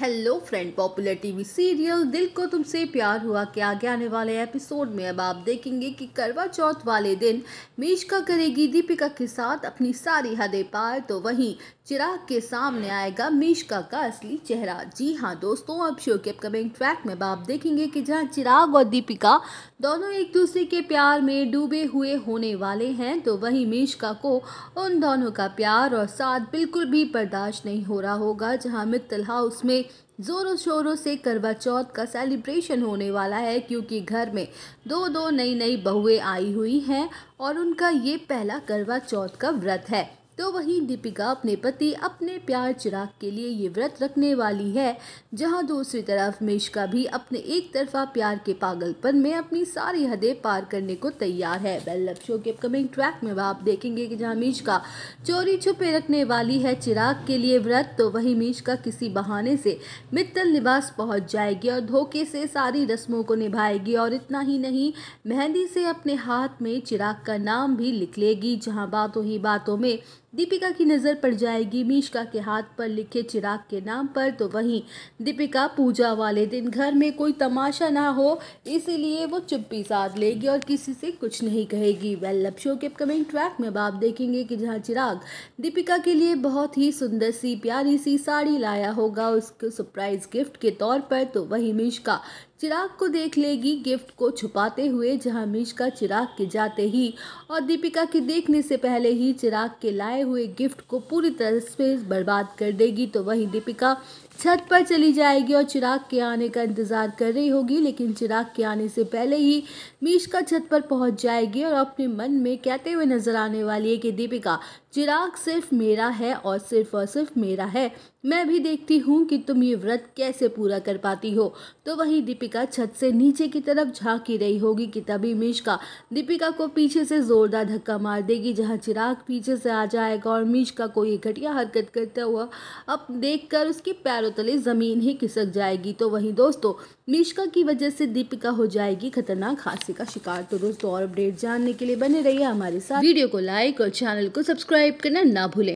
hello friend popular TV serial दिल को तुमसे प्यार हुआ के आगे आने वाले एपिसोड में अब आप देखेंगे कि करवा चौथ वाले दिन मीशका करेगी दीपिका के साथ अपनी सारी हदें पार तो वहीं चिराग के सामने आएगा मीशका का असली चेहरा जी हाँ दोस्तों अब शो के अपकमिंग ट्रैक में अब आप देखेंगे कि जहाँ चिराग और दीपिका दोनों एक दूसरे के प्यार में डूबे हुए होने वाले हैं तो वहीं मीशका को उन दोनों का प्यार और साथ बिल्कुल भी बर्दाश्त नहीं हो रहा होगा जहाँ मित्तल हाउस में ज़ोरों शोरों से करवा चौथ का सेलिब्रेशन होने वाला है क्योंकि घर में दो दो नई नई बहुएं आई हुई हैं और उनका ये पहला करवा चौथ का व्रत है तो वहीं दीपिका अपने पति अपने प्यार चिराग के लिए ये व्रत रखने वाली है जहां दूसरी तरफ मिश्का भी अपने एक तरफा प्यार के पागलपन में अपनी सारी हदें पार करने को तैयार है बेल्लब शो के अपकमिंग ट्रैक में आप देखेंगे कि जहां मिश्का चोरी छुपे रखने वाली है चिराग के लिए व्रत तो वहीं मिश्का किसी बहाने से मित्तल निवास पहुँच जाएगी और धोखे से सारी रस्मों को निभाएगी और इतना ही नहीं मेहंदी से अपने हाथ में चिराग का नाम भी लिख लेगी जहाँ बातों ही बातों में दीपिका की नज़र पड़ जाएगी मीशका के हाथ पर लिखे चिराग के नाम पर तो वहीं दीपिका पूजा वाले दिन घर में कोई तमाशा ना हो इसीलिए वो चुप्पी साध लेगी और किसी से कुछ नहीं कहेगी वेल लव शो के अपकमिंग ट्रैक में अब आप देखेंगे कि जहां चिराग दीपिका के लिए बहुत ही सुंदर सी प्यारी सी साड़ी लाया होगा उसको सरप्राइज़ गिफ्ट के तौर पर तो वहीं मीशका चिराग को देख लेगी गिफ्ट को छुपाते हुए जहां मिश्का चिराग के जाते ही और दीपिका के देखने से पहले ही चिराग के लाए हुए गिफ्ट को पूरी तरह से बर्बाद कर देगी तो वहीं दीपिका छत पर चली जाएगी और चिराग के आने का इंतज़ार कर रही होगी लेकिन चिराग के आने से पहले ही मिश्का छत पर पहुंच जाएगी और अपने मन में कहते हुए नजर आने वाली है कि दीपिका चिराग सिर्फ मेरा है और सिर्फ और सिर्फ मेरा है मैं भी देखती हूँ कि तुम ये व्रत कैसे पूरा कर पाती हो तो वहीं दीपिका दीपिका छत से नीचे की तरफ झांकी रही होगी कि तभी मिश्का दीपिका को पीछे से जोरदार धक्का मार देगी जहां चिराग पीछे से आ जाएगा और मिश्का को ये घटिया हरकत करता हुआ अब देखकर उसके पैरों तले ज़मीन ही खिसक जाएगी तो वहीं दोस्तों मिश्का की वजह से दीपिका हो जाएगी खतरनाक हादसे का शिकार तो दोस्तों और अपडेट जानने के लिए बने रहिए हमारे साथ वीडियो को लाइक और चैनल को सब्सक्राइब करना ना भूलें